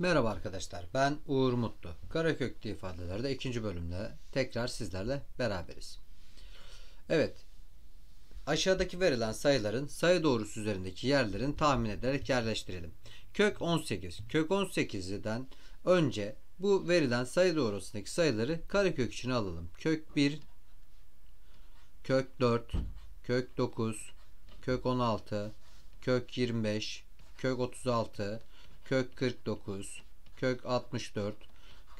Merhaba arkadaşlar ben Uğur Mutlu. Karaköklü ifadelerde ikinci bölümde tekrar sizlerle beraberiz. Evet aşağıdaki verilen sayıların sayı doğrusu üzerindeki yerlerin tahmin ederek yerleştirelim. Kök 18. Kök 18'den önce bu verilen sayı doğrusundaki sayıları karekök için alalım. Kök 1, kök 4, kök 9, kök 16, kök 25, kök 36, kök 49, kök 64,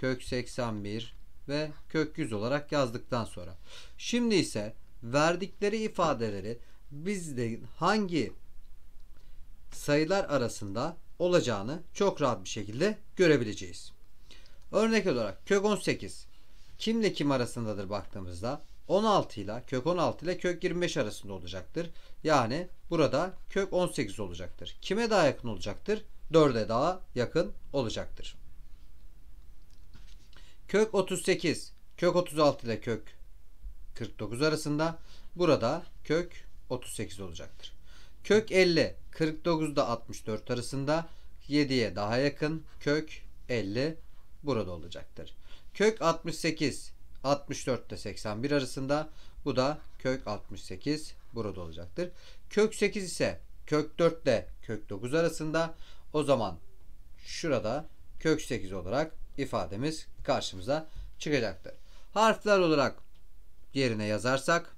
kök 81 ve kök 100 olarak yazdıktan sonra. Şimdi ise verdikleri ifadeleri bizde hangi sayılar arasında olacağını çok rahat bir şekilde görebileceğiz. Örnek olarak kök 18 kimle kim arasındadır baktığımızda 16 ile kök 16 ile kök 25 arasında olacaktır. Yani burada kök 18 olacaktır. Kime daha yakın olacaktır? 4'e daha yakın olacaktır. Kök 38, kök 36 ile kök 49 arasında. Burada kök 38 olacaktır. Kök 50, 49'da 64 arasında. 7'ye daha yakın kök 50 burada olacaktır. Kök 68, 64 ile 81 arasında. Bu da kök 68 burada olacaktır. Kök 8 ise kök 4 ile kök 9 arasında. O zaman şurada kök 8 olarak ifademiz karşımıza çıkacaktır. Harfler olarak yerine yazarsak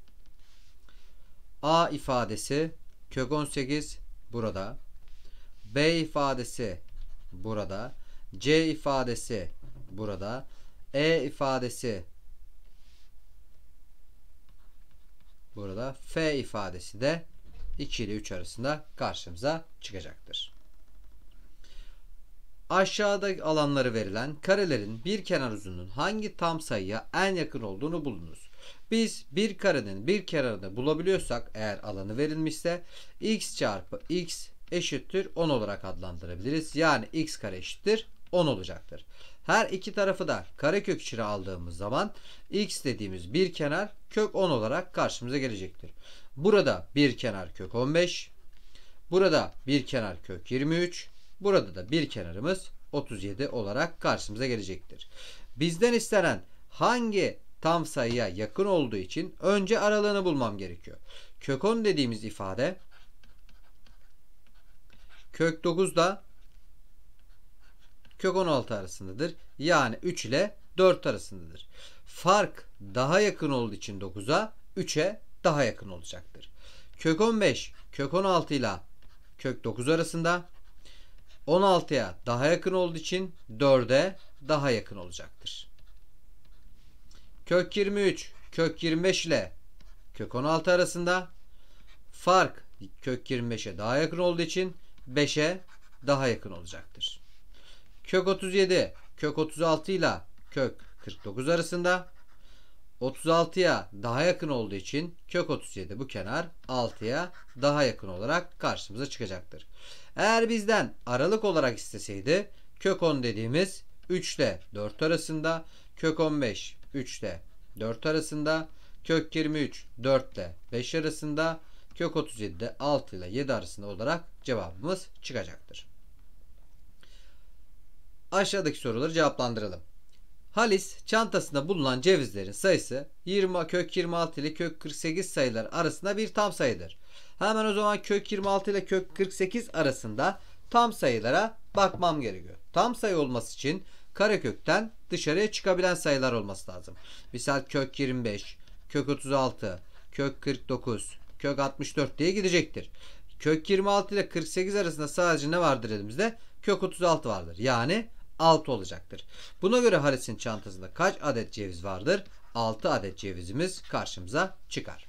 A ifadesi kök 18 burada. B ifadesi burada. C ifadesi burada. E ifadesi burada. F ifadesi de 2 ile 3 arasında karşımıza çıkacaktır. Aşağıda alanları verilen karelerin bir kenar uzunluğunun hangi tam sayıya en yakın olduğunu bulunuz. Biz bir karenin bir kenarını bulabiliyorsak eğer alanı verilmişse x çarpı x eşittir 10 olarak adlandırabiliriz. Yani x kare eşittir 10 olacaktır. Her iki tarafı da karekök içine aldığımız zaman x dediğimiz bir kenar kök 10 olarak karşımıza gelecektir. Burada bir kenar kök 15, burada bir kenar kök 23, Burada da bir kenarımız 37 olarak karşımıza gelecektir. Bizden istenen hangi tam sayıya yakın olduğu için önce aralığını bulmam gerekiyor. Kök 10 dediğimiz ifade kök 9 da kök 16 arasındadır. Yani 3 ile 4 arasındadır. Fark daha yakın olduğu için 9'a 3'e daha yakın olacaktır. Kök 15 kök 16 ile kök 9 arasında 16'ya daha yakın olduğu için 4'e daha yakın olacaktır. Kök 23, kök 25 ile kök 16 arasında fark kök 25'e daha yakın olduğu için 5'e daha yakın olacaktır. Kök 37, kök 36 ile kök 49 arasında 36'ya daha yakın olduğu için kök 37 bu kenar 6'ya daha yakın olarak karşımıza çıkacaktır. Eğer bizden aralık olarak isteseydi kök 10 dediğimiz 3 ile 4 arasında kök 15 3 ile 4 arasında kök 23 4 ile 5 arasında kök 37 de 6 ile 7 arasında olarak cevabımız çıkacaktır. Aşağıdaki soruları cevaplandıralım. Halis çantasında bulunan cevizlerin sayısı 20 kök 26 ile kök 48 sayılar arasında bir tam sayıdır. Hemen o zaman kök 26 ile kök 48 arasında tam sayılara bakmam gerekiyor. Tam sayı olması için karekökten dışarıya çıkabilen sayılar olması lazım. Misal kök 25, kök 36, kök 49, kök 64 diye gidecektir. Kök 26 ile 48 arasında sadece ne vardır elimizde? Kök 36 vardır. Yani 6 olacaktır. Buna göre Halis'in çantasında kaç adet ceviz vardır? 6 adet cevizimiz karşımıza çıkar.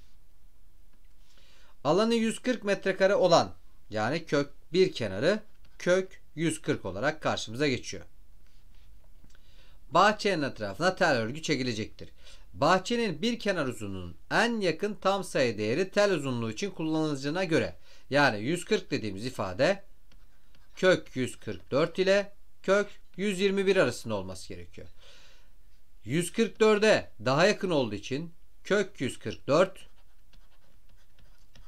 Alanı 140 metrekare olan yani kök bir kenarı kök 140 olarak karşımıza geçiyor. Bahçenin etrafına tel örgü çekilecektir. Bahçenin bir kenar uzunluğunun en yakın tam sayı değeri tel uzunluğu için kullanılacağına göre yani 140 dediğimiz ifade kök 144 ile kök 121 arasında olması gerekiyor. 144'e daha yakın olduğu için kök 144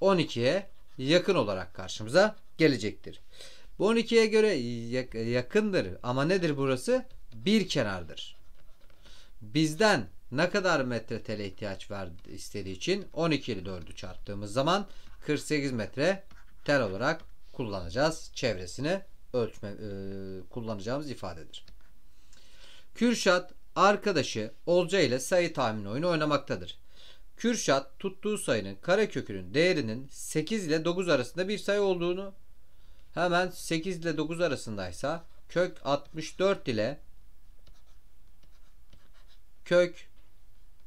12'ye yakın olarak karşımıza gelecektir. Bu 12'ye göre yakındır ama nedir burası? Bir kenardır. Bizden ne kadar metre tele ihtiyaç ver istediği için 12 ile 4'ü çarptığımız zaman 48 metre tel olarak kullanacağız çevresini ölçme e, kullanacağımız ifadedir. Kürşat arkadaşı Olca ile sayı tahmini oyunu oynamaktadır. Kürşat tuttuğu sayının karekökünün değerinin 8 ile 9 arasında bir sayı olduğunu hemen 8 ile 9 arasındaysa kök 64 ile kök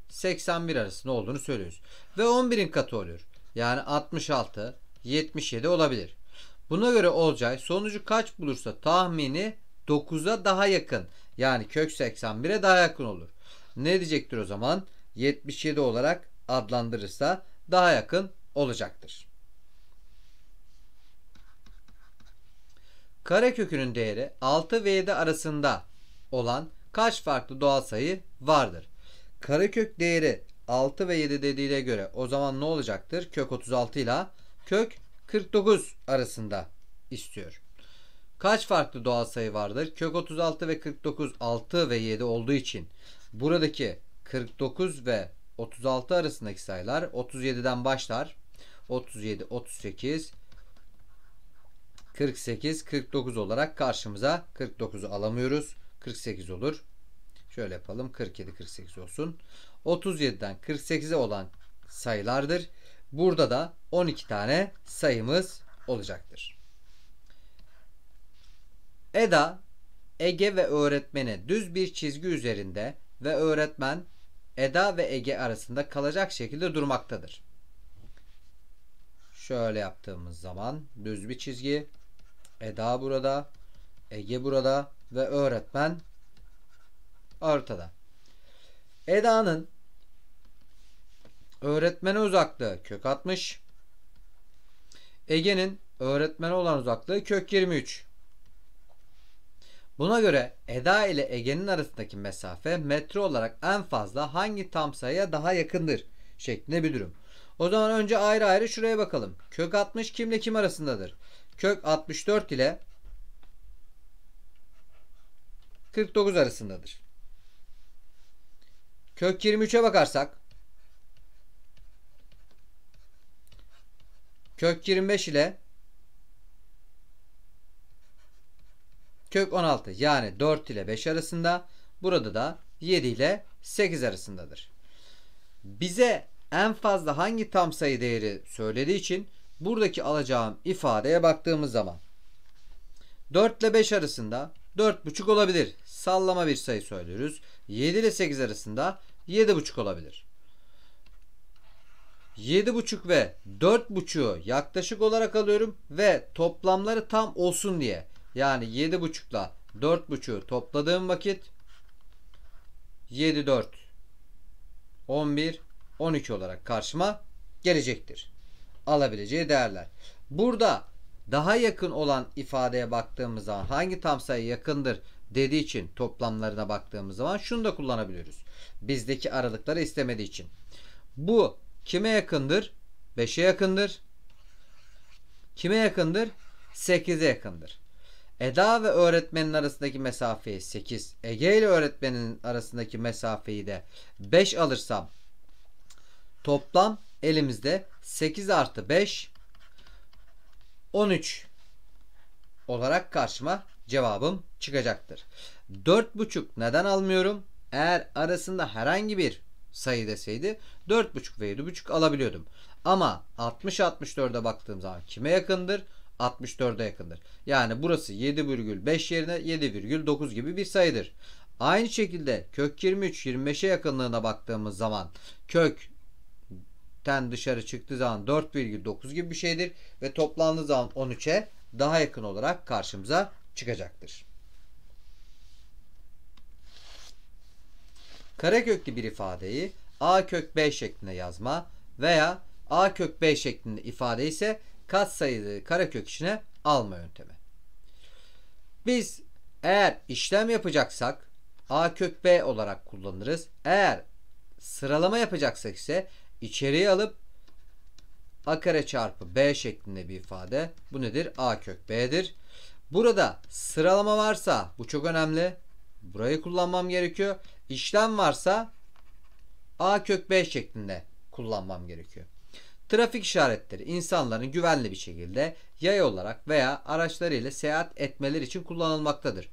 81 arasında olduğunu söylüyoruz. Ve 11'in katı oluyor. Yani 66, 77 olabilir. Buna göre Olcay sonucu kaç bulursa tahmini 9'a daha yakın. Yani kök 81'e daha yakın olur. Ne diyecektir o zaman? 77 olarak adlandırırsa daha yakın olacaktır. Karekökünün değeri 6 ve 7 arasında olan kaç farklı doğal sayı vardır? Karekök değeri 6 ve 7 dediğine göre o zaman ne olacaktır? Kök 36 ile kök 49 arasında istiyor. Kaç farklı doğal sayı vardır? Kök 36 ve 49 6 ve 7 olduğu için buradaki 49 ve 36 arasındaki sayılar 37'den başlar. 37, 38, 48, 49 olarak karşımıza 49'u alamıyoruz. 48 olur. Şöyle yapalım. 47, 48 olsun. 37'den 48'e olan sayılardır. Burada da 12 tane sayımız olacaktır. Eda, Ege ve öğretmeni düz bir çizgi üzerinde ve öğretmen Eda ve Ege arasında kalacak şekilde durmaktadır. Şöyle yaptığımız zaman düz bir çizgi. Eda burada, Ege burada ve öğretmen ortada. Eda'nın öğretmene uzaklığı kök 60. Ege'nin öğretmene olan uzaklığı kök 23. Buna göre Eda ile Ege'nin arasındaki mesafe metre olarak en fazla hangi tam sayıya daha yakındır şeklinde bir durum. O zaman önce ayrı ayrı şuraya bakalım. Kök 60 kimle kim arasındadır? Kök 64 ile 49 arasındadır. Kök 23'e bakarsak kök 25 ile kök 16 yani 4 ile 5 arasında burada da 7 ile 8 arasındadır. Bize en fazla hangi tam sayı değeri söylediği için buradaki alacağım ifadeye baktığımız zaman 4 ile 5 arasında 4,5 olabilir. Sallama bir sayı söylüyoruz. 7 ile 8 arasında 7,5 olabilir. 7.5 ve 4.5'u yaklaşık olarak alıyorum ve toplamları tam olsun diye. Yani 7.5 ile 4.5'u topladığım vakit 7 4 11 13 olarak karşıma gelecektir. Alabileceği değerler. Burada daha yakın olan ifadeye baktığımız zaman hangi tam sayı yakındır dediği için toplamlarına baktığımız zaman şunu da kullanabiliyoruz. Bizdeki aralıkları istemediği için. Bu Kime yakındır? 5'e yakındır. Kime yakındır? 8'e yakındır. Eda ve öğretmenin arasındaki mesafeyi 8, Ege ile öğretmenin arasındaki mesafeyi de 5 alırsam toplam elimizde 8 artı 5 13 olarak karşıma cevabım çıkacaktır. 4,5 neden almıyorum? Eğer arasında herhangi bir sayı deseydi 4.5 ve 7.5 alabiliyordum. Ama 60-64'e baktığım zaman kime yakındır? 64'e yakındır. Yani burası 7,5 yerine 7,9 gibi bir sayıdır. Aynı şekilde kök 23 25'e yakınlığına baktığımız zaman kök ten dışarı çıktığı zaman 4,9 gibi bir şeydir ve toplandığı zaman 13'e daha yakın olarak karşımıza çıkacaktır. Karekökli bir ifadeyi a kök b şeklinde yazma veya a kök b şeklinde ifade ise katsayıları kök içine alma yöntemi. Biz eğer işlem yapacaksak a kök b olarak kullanırız. Eğer sıralama yapacaksak ise içeriye alıp a kare çarpı b şeklinde bir ifade. Bu nedir? a kök b'dir. Burada sıralama varsa bu çok önemli. Burayı kullanmam gerekiyor. İşlem varsa A kök B şeklinde kullanmam gerekiyor. Trafik işaretleri insanların güvenli bir şekilde yay olarak veya araçlarıyla seyahat etmeleri için kullanılmaktadır.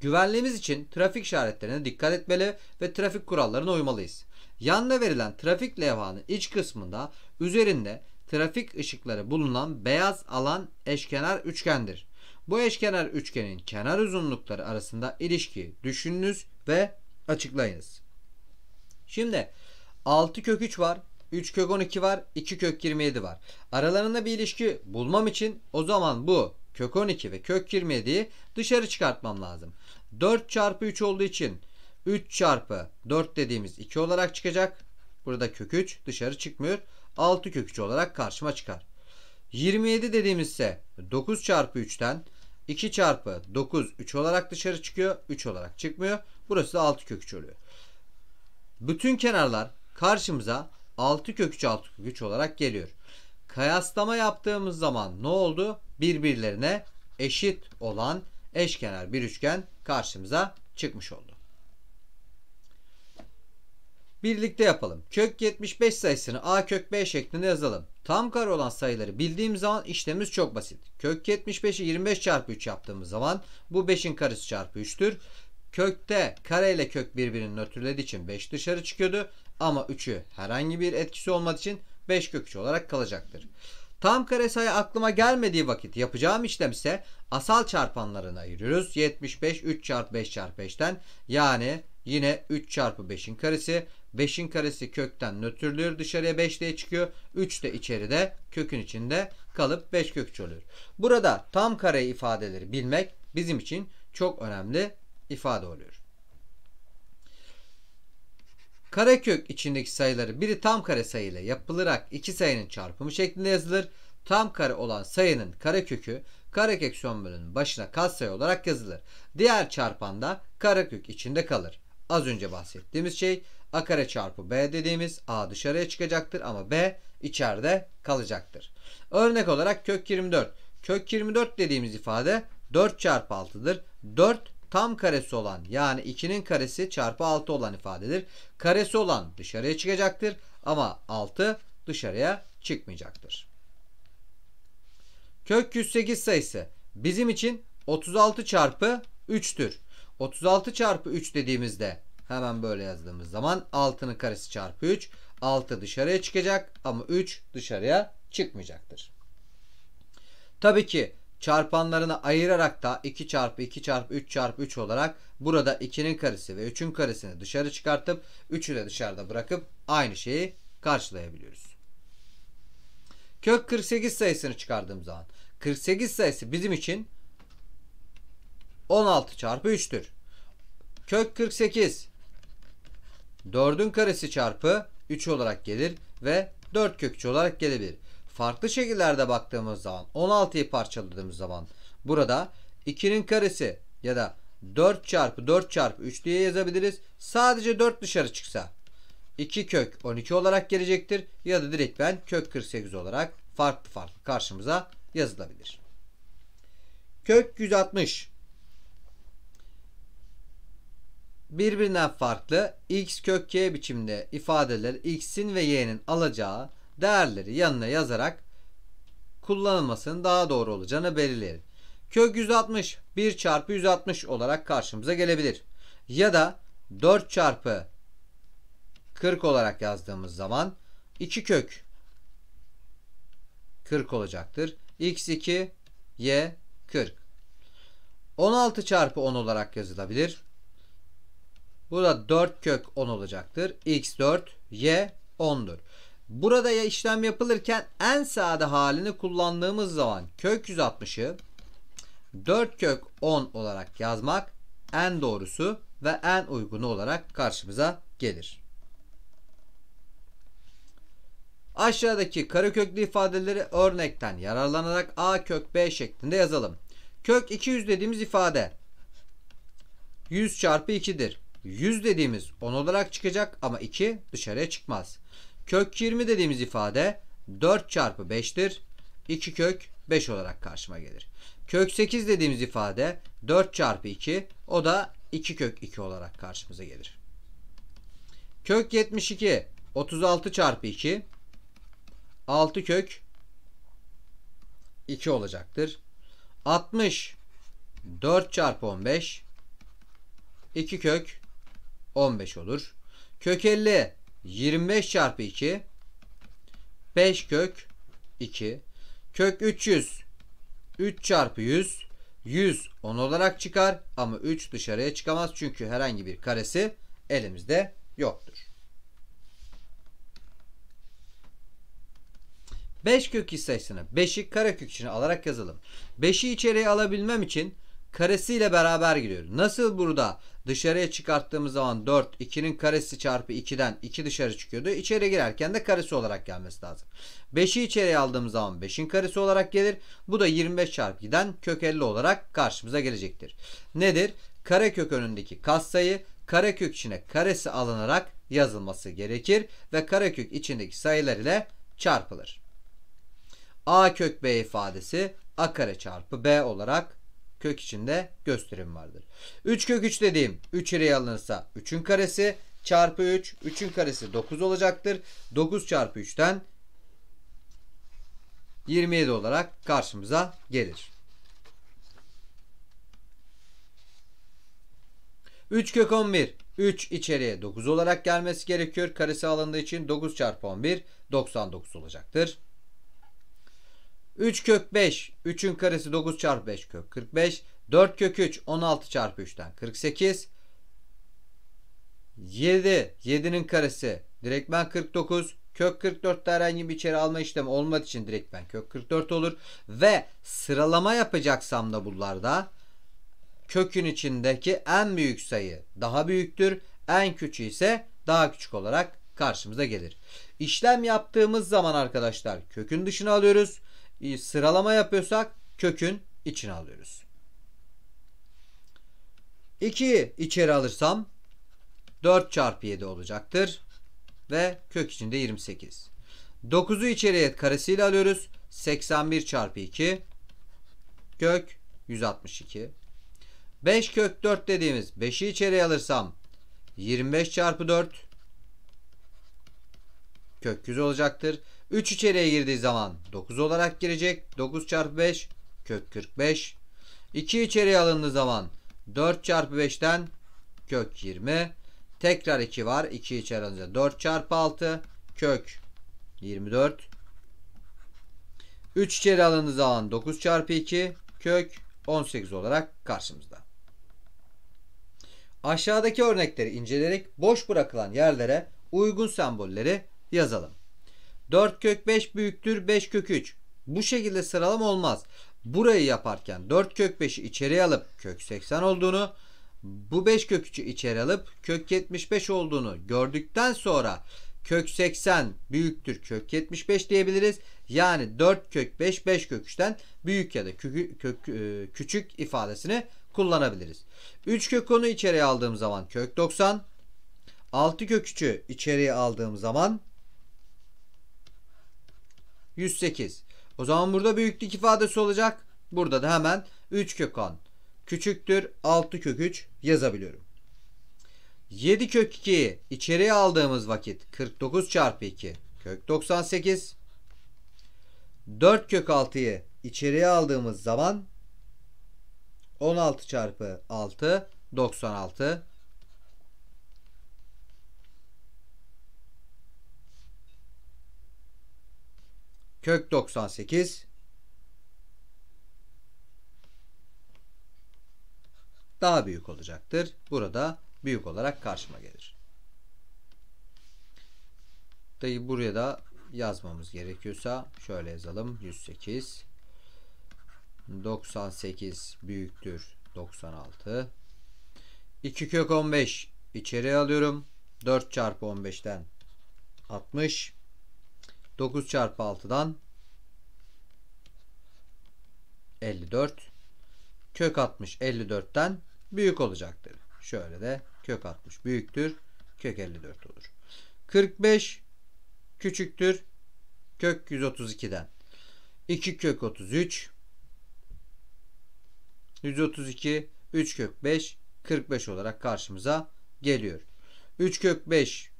Güvenliğimiz için trafik işaretlerine dikkat etmeli ve trafik kurallarına uymalıyız. Yanına verilen trafik levhanın iç kısmında üzerinde trafik ışıkları bulunan beyaz alan eşkenar üçgendir. Bu eşkenar üçgenin kenar uzunlukları arasında ilişki düşününüz ve açıklayınız. Şimdi 6 kök 3 var. 3 kök 12 var. 2 kök 27 var. Aralarında bir ilişki bulmam için o zaman bu kök 12 ve kök 27'yi dışarı çıkartmam lazım. 4 çarpı 3 olduğu için 3 çarpı 4 dediğimiz 2 olarak çıkacak. Burada kök 3 dışarı çıkmıyor. 6 kök 3 olarak karşıma çıkar. 27 dediğimiz ise 9 çarpı 3'ten 2 çarpı 9 3 olarak dışarı çıkıyor. 3 olarak çıkmıyor. Burası da 6 kök 3 oluyor. Bütün kenarlar karşımıza 6 kök 3 6 kök 3 olarak geliyor. Kayaslama yaptığımız zaman ne oldu? Birbirlerine eşit olan eşkenar bir üçgen karşımıza çıkmış oldu. Birlikte yapalım. Kök 75 sayısını a kök b şeklinde yazalım. Tam kare olan sayıları bildiğim zaman işlemimiz çok basit. Kök 75'i 25 çarpı 3 yaptığımız zaman bu 5'in karesi çarpı 3'tür. Kökte kare ile kök birbirinin nötrlediği için 5 dışarı çıkıyordu. Ama 3'ü herhangi bir etkisi olmadığı için 5 kök 3 olarak kalacaktır. Tam kare sayı aklıma gelmediği vakit yapacağım işlem ise asal çarpanlarına ayırıyoruz. 75 3 çarpı 5 çarpı 5'ten yani yine 3 çarpı 5'in karesi. 5'in karesi kökten nötrlüyor dışarıya 5 diye çıkıyor. 3 de içeride kökün içinde kalıp 5 kök 3 oluyor. Burada tam kare ifadeleri bilmek bizim için çok önemli ifade oluyor. Karekök içindeki sayıları biri tam kare sayıyla yapılarak iki sayının çarpımı şeklinde yazılır. Tam kare olan sayının karekökü karekök son bölümünün başına katsayı olarak yazılır. Diğer çarpan da karekök içinde kalır. Az önce bahsettiğimiz şey a kare çarpı b dediğimiz a dışarıya çıkacaktır ama b içeride kalacaktır. Örnek olarak kök 24. Kök 24 dediğimiz ifade 4 çarpı 6'dır. 4 tam karesi olan yani 2'nin karesi çarpı 6 olan ifadedir. Karesi olan dışarıya çıkacaktır ama 6 dışarıya çıkmayacaktır. Kök 108 sayısı bizim için 36 çarpı 3'tür. 36 çarpı 3 dediğimizde hemen böyle yazdığımız zaman 6'nın karesi çarpı 3. 6 dışarıya çıkacak ama 3 dışarıya çıkmayacaktır. Tabii ki çarpanlarını ayırarak da 2 çarpı 2 çarpı 3 çarpı 3 olarak burada 2'nin karesi ve 3'ün karesini dışarı çıkartıp 3'ü de dışarıda bırakıp aynı şeyi karşılayabiliyoruz. Kök 48 sayısını çıkardığım zaman 48 sayısı bizim için 16 çarpı 3'tür. Kök 48 4'ün karesi çarpı 3 olarak gelir ve 4 kökçü olarak gelebilir farklı şekillerde baktığımız zaman 16'yı parçaladığımız zaman burada 2'nin karesi ya da 4 çarpı 4 çarpı 3 diye yazabiliriz. Sadece 4 dışarı çıksa 2 kök 12 olarak gelecektir. Ya da direkt ben kök 48 olarak farklı farklı karşımıza yazılabilir. Kök 160 birbirinden farklı x kök y biçimde ifadeler x'in ve y'nin alacağı değerleri yanına yazarak kullanılmasının daha doğru olacağını belirleyelim. Kök 160 1 çarpı 160 olarak karşımıza gelebilir. Ya da 4 çarpı 40 olarak yazdığımız zaman 2 kök 40 olacaktır. x2 y 40. 16 çarpı 10 olarak yazılabilir. Bu da 4 kök 10 olacaktır. x4 y 10'dur. Burada ya işlem yapılırken en sade halini kullandığımız zaman kök 160'ı 4 kök 10 olarak yazmak en doğrusu ve en uygunu olarak karşımıza gelir. Aşağıdaki kareköklü ifadeleri örnekten yararlanarak a kök b şeklinde yazalım. Kök 200 dediğimiz ifade 100 çarpı 2'dir. 100 dediğimiz 10 olarak çıkacak ama 2 dışarıya çıkmaz. Kök 20 dediğimiz ifade 4 çarpı 5'tir. 2 kök 5 olarak karşıma gelir. Kök 8 dediğimiz ifade 4 çarpı 2 o da 2 kök 2 olarak karşımıza gelir. Kök 72 36 çarpı 2 6 kök 2 olacaktır. 60 4 çarpı 15 2 kök 15 olur. Kök 50 25 çarpı 2 5 kök 2 kök 300 3 çarpı 100 100 10 olarak çıkar ama 3 dışarıya çıkamaz çünkü herhangi bir karesi elimizde yoktur. 5 kök iç sayısını kare kök içine alarak yazalım. 5'i içeriye alabilmem için karesiyle beraber gidiyor. Nasıl burada dışarıya çıkarttığımız zaman 4, 2'nin karesi çarpı 2'den 2 dışarı çıkıyordu. İçeri girerken de karesi olarak gelmesi lazım. 5'i içeriye aldığımız zaman 5'in karesi olarak gelir. Bu da 25 çarpı 2'den kök 50 olarak karşımıza gelecektir. Nedir? Kare kök önündeki katsayı kök içine karesi alınarak yazılması gerekir ve kare kök içindeki sayılar ile çarpılır. A kök B ifadesi a kare çarpı b olarak kök içinde gösterim vardır. 3 kök 3 dediğim 3 ireye alınırsa 3'ün karesi çarpı 3. 3'ün karesi 9 olacaktır. 9 çarpı 3'ten 27 olarak karşımıza gelir. 3 kök 11. 3 içeriye 9 olarak gelmesi gerekiyor. Karesi alındığı için 9 çarpı 11 99 olacaktır. 3 kök 5. 3'ün karesi 9 çarpı 5 kök 45. 4 kök 3 16 çarpı 3'ten 48. 7. 7'nin karesi direktmen 49. Kök 44'te herhangi bir içeri alma işlemi olmadığı için direktmen kök 44 olur. Ve sıralama yapacaksam da bunlarda kökün içindeki en büyük sayı daha büyüktür. En küçüğü ise daha küçük olarak karşımıza gelir. İşlem yaptığımız zaman arkadaşlar kökün dışına alıyoruz sıralama yapıyorsak kökün içine alıyoruz. 2'yi içeri alırsam 4 çarpı 7 olacaktır. Ve kök içinde 28. 9'u içeriye karesiyle alıyoruz. 81 çarpı 2 kök 162. 5 kök 4 dediğimiz 5'i içeriye alırsam 25 çarpı 4 kök 100 olacaktır. 3 içeriye girdiği zaman 9 olarak girecek. 9 çarpı 5 kök 45. 2 içeriye alındığı zaman 4 çarpı 5'ten kök 20. Tekrar 2 var. 2 içeri alınca 4 çarpı 6 kök 24. 3 içeri alındığı zaman 9 çarpı 2 kök 18 olarak karşımızda. Aşağıdaki örnekleri inceleyerek boş bırakılan yerlere uygun sembolleri yazalım. 4 kök 5 büyüktür 5 kök 3. Bu şekilde sıralama olmaz. Burayı yaparken 4 kök 5'i içeri alıp kök 80 olduğunu bu 5 kök 3'ü içeri alıp kök 75 olduğunu gördükten sonra kök 80 büyüktür kök 75 diyebiliriz. Yani 4 kök 5 5 kök 3'ten büyük ya da kök, kök, e, küçük ifadesini kullanabiliriz. 3 kök 10'u içeriye aldığım zaman kök 90. 6 kök 3'ü içeriye aldığım zaman 108. O zaman burada büyüklük ifadesi olacak. Burada da hemen 3 kök 10 küçüktür 6 kök 3 yazabiliyorum. 7 kök 2 içeriye aldığımız vakit 49 çarpı 2 kök 98. 4 kök 6'yı içeriye aldığımız zaman 16 çarpı 6 96 kök 98 daha büyük olacaktır. Burada büyük olarak karşıma gelir. Dayı buraya da yazmamız gerekiyorsa şöyle yazalım. 108 98 büyüktür 96 2 kök 15 içeri alıyorum. 4 çarpı 15'ten 60 9 çarpı 6'dan 54 kök 60 54'ten büyük olacaktır. Şöyle de kök 60 büyüktür. Kök 54 olur. 45 küçüktür. Kök 132'den. 2 kök 33 132 3 kök 5 45 olarak karşımıza geliyor. 3 kök 5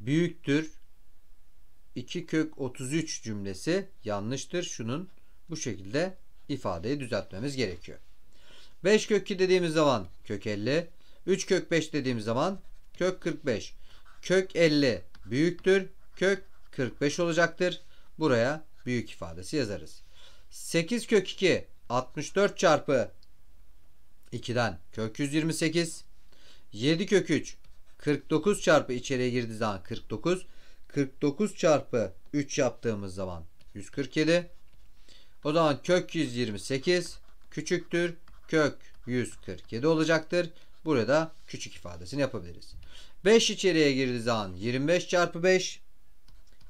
büyüktür 2 kök 33 cümlesi yanlıştır. Şunun bu şekilde ifadeyi düzeltmemiz gerekiyor. 5 kök 2 dediğimiz zaman kök 50. 3 kök 5 dediğimiz zaman kök 45. Kök 50 büyüktür. Kök 45 olacaktır. Buraya büyük ifadesi yazarız. 8 kök 2 64 çarpı 2'den kök 128. 7 kök 3 49 çarpı içeriye girdiği zaman 49. 49 çarpı 3 yaptığımız zaman 147. O zaman kök 128 küçüktür. Kök 147 olacaktır. Burada küçük ifadesini yapabiliriz. 5 içeriye girdiği zaman 25 çarpı 5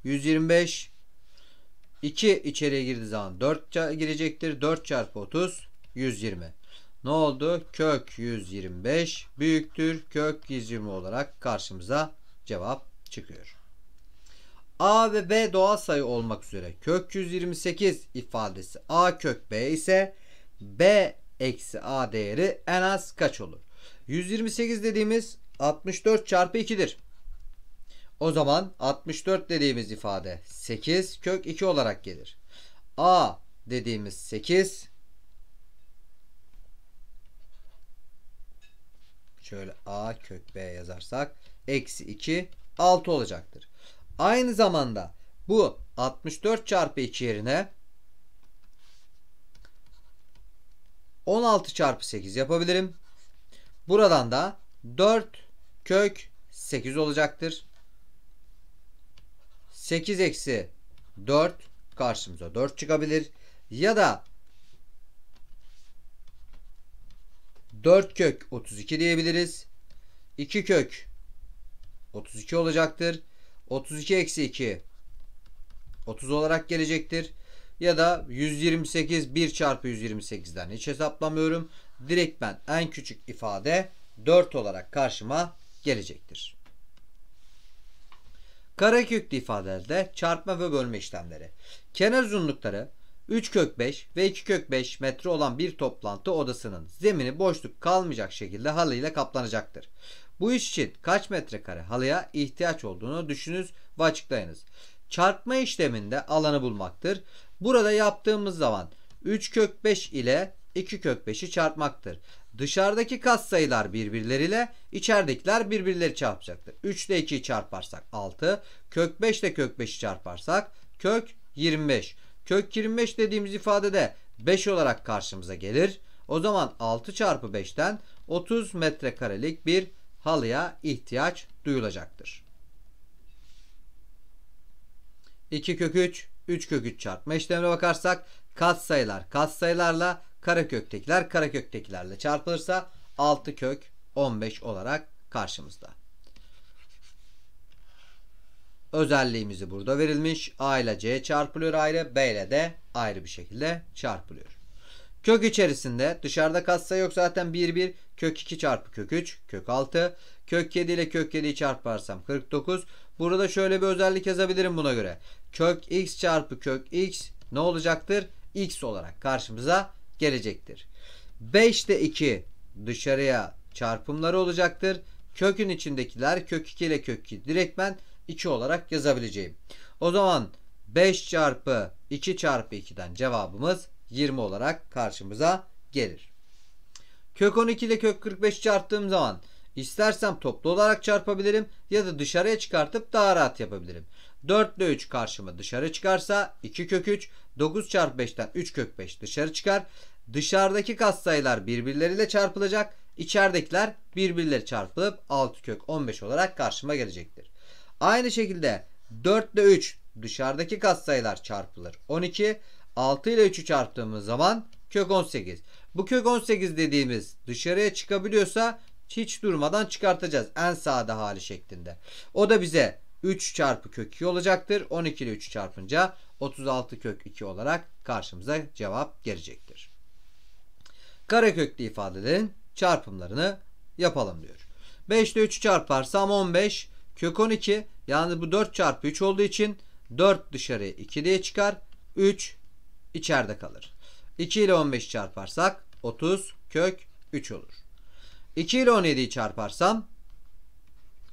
125 2 içeriye girdiği zaman 4 girecektir. 4 çarpı 30 120 ne oldu? Kök 125 büyüktür. Kök 120 olarak karşımıza cevap çıkıyor. A ve B doğal sayı olmak üzere kök 128 ifadesi A kök B ise B eksi A değeri en az kaç olur? 128 dediğimiz 64 çarpı 2'dir. O zaman 64 dediğimiz ifade 8 kök 2 olarak gelir. A dediğimiz 8 Şöyle a kök b yazarsak eksi 2 6 olacaktır. Aynı zamanda bu 64 çarpı 2 yerine 16 çarpı 8 yapabilirim. Buradan da 4 kök 8 olacaktır. 8 eksi 4 karşımıza 4 çıkabilir. Ya da 4 kök 32 diyebiliriz. 2 kök 32 olacaktır. 32 eksi 2 30 olarak gelecektir. Ya da 128 1 çarpı 128'den hiç hesaplamıyorum. Direkt ben en küçük ifade 4 olarak karşıma gelecektir. Kare Kareköklü ifadelerde çarpma ve bölme işlemleri. Kenar uzunlukları 3 kök 5 ve 2 kök 5 metre olan bir toplantı odasının zemini boşluk kalmayacak şekilde halıyla kaplanacaktır. Bu iş için kaç metrekare halıya ihtiyaç olduğunu düşününüz ve açıklayınız. Çarpma işleminde alanı bulmaktır. Burada yaptığımız zaman 3 kök 5 ile 2 kök 5'i çarpmaktır. Dışarıdaki katsayılar birbirleriyle içeridekiler birbirleri çarpacaktır. 3 ile 2'yi çarparsak 6, kök 5 ile kök 5'i çarparsak kök 25. Kök 25 dediğimiz ifade de 5 olarak karşımıza gelir. O zaman 6 çarpı 5'ten 30 metrekarelik bir halıya ihtiyaç duyulacaktır. 2 kök 3, 3 kök 3 çarpma işlemine bakarsak katsayılar katsayılarla kareköktekiler kareköktekilerle çarpılırsa 6 kök 15 olarak karşımızda özelliğimizi burada verilmiş. A ile C çarpılıyor ayrı. B ile de ayrı bir şekilde çarpılıyor. Kök içerisinde dışarıda katsayı yok zaten 1 1 kök 2 çarpı kök 3 kök 6 kök 7 ile kök 7'yi çarparsam 49. Burada şöyle bir özellik yazabilirim buna göre. Kök x çarpı kök x ne olacaktır? x olarak karşımıza gelecektir. 5'te 2 dışarıya çarpımları olacaktır. Kökün içindekiler kök 2 ile kök 2 direktmen 2 olarak yazabileceğim. O zaman 5 çarpı 2 çarpı 2'den cevabımız 20 olarak karşımıza gelir. Kök 12 ile kök 45 çarptığım zaman istersem toplu olarak çarpabilirim ya da dışarıya çıkartıp daha rahat yapabilirim. 4 ile 3 karşıma dışarı çıkarsa 2 kök 3, 9 çarpı 5'ten 3 kök 5 dışarı çıkar. Dışarıdaki katsayılar birbirleriyle çarpılacak. İçeridekiler birbirleri çarpılıp 6 kök 15 olarak karşıma gelecektir. Aynı şekilde 4 ile 3 dışarıdaki katsayılar çarpılır. 12 6 ile 3'ü çarptığımız zaman kök 18. Bu kök 18 dediğimiz dışarıya çıkabiliyorsa hiç durmadan çıkartacağız. En sağda hali şeklinde. O da bize 3 çarpı kök 2 olacaktır. 12 ile 3 çarpınca 36 kök 2 olarak karşımıza cevap gelecektir. Kareköklü ifadelerin çarpımlarını yapalım diyor. 5 ile 3 çarparsam 15, Kök 12 yani bu 4 çarpı 3 olduğu için 4 dışarıya 2 diye çıkar. 3 içeride kalır. 2 ile 15 çarparsak 30 kök 3 olur. 2 ile 17'yi çarparsam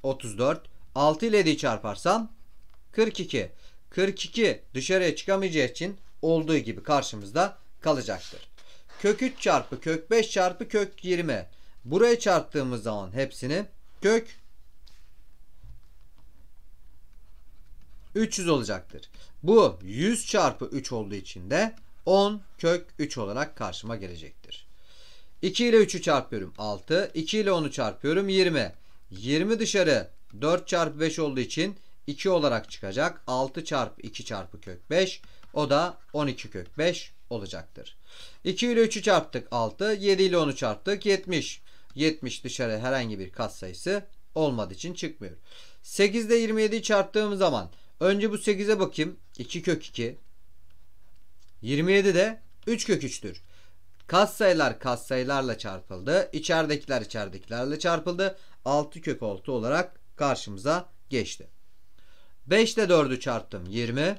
34. 6 ile 7'yi çarparsam 42. 42 dışarıya çıkamayacağı için olduğu gibi karşımızda kalacaktır. Kök 3 çarpı kök 5 çarpı kök 20. Buraya çarptığımız zaman hepsini kök 300 olacaktır. Bu 100 çarpı 3 olduğu için de 10 kök 3 olarak karşıma gelecektir. 2 ile 3'ü çarpıyorum 6. 2 ile 10'u çarpıyorum 20. 20 dışarı 4 çarpı 5 olduğu için 2 olarak çıkacak. 6 çarpı 2 çarpı kök 5 o da 12 kök 5 olacaktır. 2 ile 3'ü çarptık 6. 7 ile 10'u çarptık 70. 70 dışarı herhangi bir katsayısı olmadığı için çıkmıyor. 8 ile 27'yi çarptığım zaman Önce bu 8'e bakayım. 2 kök 2. 27 de 3 kök 3'tür. Kas sayılar çarpıldı. İçeridekiler içeridekilerle çarpıldı. 6 kök 6 olarak karşımıza geçti. 5 ile 4'ü çarptım 20.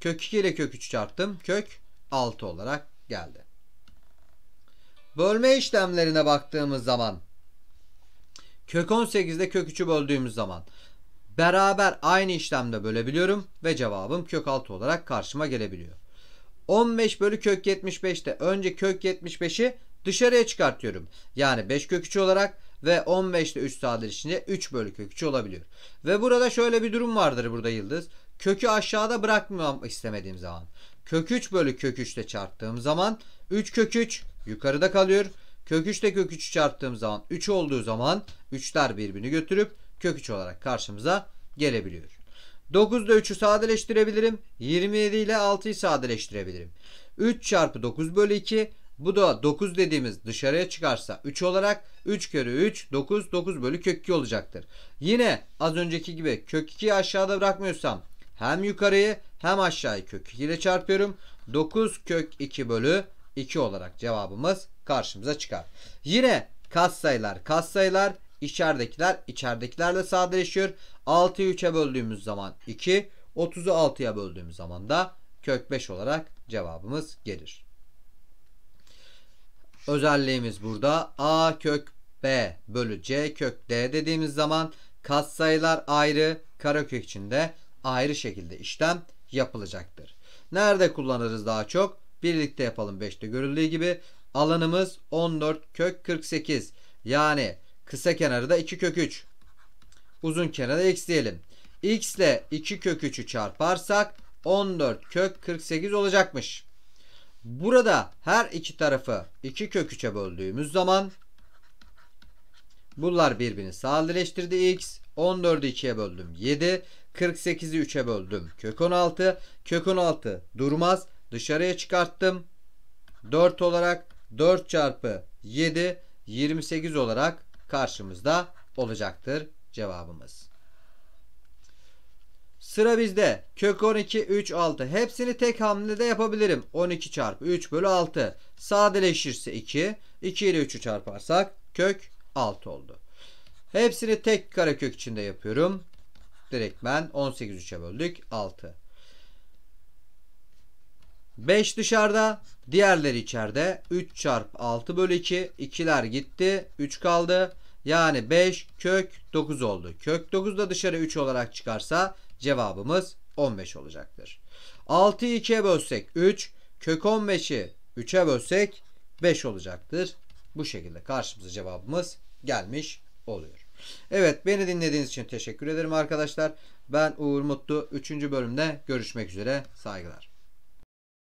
Kök 2 ile kök 3 çarptım. Kök 6 olarak geldi. Bölme işlemlerine baktığımız zaman kök 18 ile kök 3'ü böldüğümüz zaman beraber aynı işlemde bölebiliyorum ve cevabım kök 6 olarak karşıma gelebiliyor. 15 bölü kök 75'te önce kök 75'i dışarıya çıkartıyorum. Yani 5 kök 3 olarak ve 15 ile 3 sadeleşince 3 bölü kök 3 olabiliyor. Ve burada şöyle bir durum vardır burada yıldız. Kökü aşağıda bırakmam istemediğim zaman. Kök 3 bölü kök 3 ile çarptığım zaman 3 kök 3 yukarıda kalıyor. Kök 3 ile kök 3'ü çarptığım zaman 3 olduğu zaman 3'ler birbirini götürüp kök 3 olarak karşımıza gelebiliyor. 9 ile 3'ü sadeleştirebilirim. 27 ile 6'yı sadeleştirebilirim. 3 çarpı 9 bölü 2 bu da 9 dediğimiz dışarıya çıkarsa 3 olarak 3 kere 3 9 9 bölü kök 2 olacaktır. Yine az önceki gibi kök 2'yi aşağıda bırakmıyorsam hem yukarıyı hem aşağıyı kök 2 ile çarpıyorum. 9 kök 2 bölü 2 olarak cevabımız karşımıza çıkar. Yine kas sayılar kas sayılar İçeridekiler içeridekilerle sadeleşiyor. 6'yı 3'e böldüğümüz zaman 2. 30'u 6'ya böldüğümüz zaman da kök 5 olarak cevabımız gelir. Özelliğimiz burada a kök b bölü c kök d dediğimiz zaman katsayılar ayrı karekök içinde ayrı şekilde işlem yapılacaktır. Nerede kullanırız daha çok? Birlikte yapalım 5'te görüldüğü gibi. Alanımız 14 kök 48. Yani Kısa kenarı da 2 kök 3. Uzun kenarı x diyelim. x ile 2 kök 3'ü çarparsak 14 kök 48 olacakmış. Burada her iki tarafı 2 kök 3'e böldüğümüz zaman bunlar birbirini sadeleştirdi x. 14'ü 2'ye böldüm 7. 48'i 3'e böldüm kök 16. Kök 16 durmaz. Dışarıya çıkarttım. 4 olarak 4 çarpı 7 28 olarak karşımızda olacaktır cevabımız. Sıra bizde. Kök 12, 3, 6. Hepsini tek hamlede yapabilirim. 12 çarpı 3 bölü 6. Sadeleşirse 2. 2 ile 3'ü çarparsak kök 6 oldu. Hepsini tek karekök içinde yapıyorum. ben 18 3'e böldük. 6. 5 dışarıda. Diğerleri içeride. 3 çarpı 6 bölü 2. 2'ler gitti. 3 kaldı. Yani 5 kök 9 oldu. Kök 9 da dışarı 3 olarak çıkarsa cevabımız 15 olacaktır. 6'yı 2'ye bölsek 3. Kök 15'i 3'e bölsek 5 olacaktır. Bu şekilde karşımıza cevabımız gelmiş oluyor. Evet beni dinlediğiniz için teşekkür ederim arkadaşlar. Ben Uğur Mutlu. 3. bölümde görüşmek üzere. Saygılar.